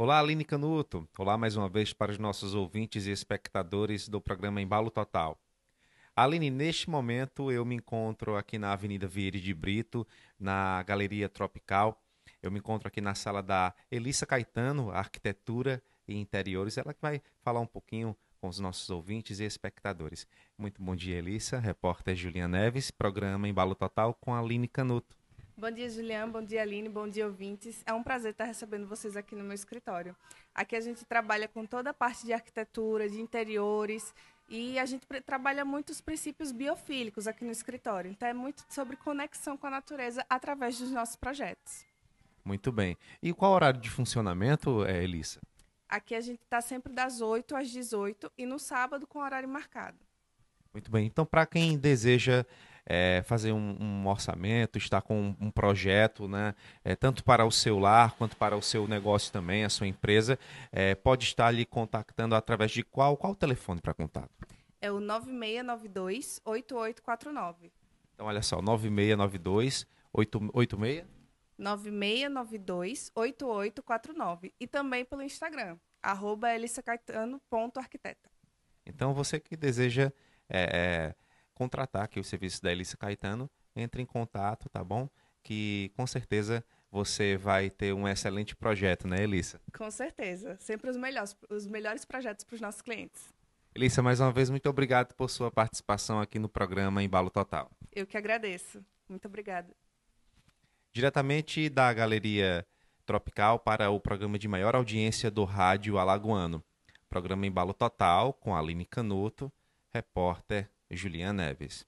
Olá, Aline Canuto. Olá mais uma vez para os nossos ouvintes e espectadores do programa Embalo Total. Aline, neste momento eu me encontro aqui na Avenida Vieira de Brito, na Galeria Tropical. Eu me encontro aqui na sala da Elissa Caetano, Arquitetura e Interiores. Ela que vai falar um pouquinho com os nossos ouvintes e espectadores. Muito bom dia, Elissa. Repórter Juliana Neves, programa Embalo Total com Aline Canuto. Bom dia, Julian. Bom dia, Aline. Bom dia, ouvintes. É um prazer estar recebendo vocês aqui no meu escritório. Aqui a gente trabalha com toda a parte de arquitetura, de interiores, e a gente trabalha muito os princípios biofílicos aqui no escritório. Então, é muito sobre conexão com a natureza através dos nossos projetos. Muito bem. E qual horário de funcionamento, é, Elissa? Aqui a gente está sempre das 8 às 18 e no sábado com horário marcado. Muito bem. Então, para quem deseja é, fazer um, um, orçamento, estar com um, um projeto, né, é, tanto para o seu lar quanto para o seu negócio também, a sua empresa, é, pode estar lhe contactando através de qual, qual telefone para contato? É o 9692-8849. Então, olha só, 9692 86 9692-8849. E também pelo Instagram, arroba elissacaetano.arquiteta. Então, você que deseja é, é contratar aqui o serviço da Elisa Caetano, entre em contato, tá bom? Que com certeza você vai ter um excelente projeto, né, Elissa? Com certeza. Sempre os melhores, os melhores projetos para os nossos clientes. Elissa, mais uma vez, muito obrigado por sua participação aqui no programa Embalo Total. Eu que agradeço. Muito obrigada. Diretamente da Galeria Tropical para o programa de maior audiência do Rádio Alagoano. Programa Embalo Total com Aline Canuto, repórter Juliana Neves.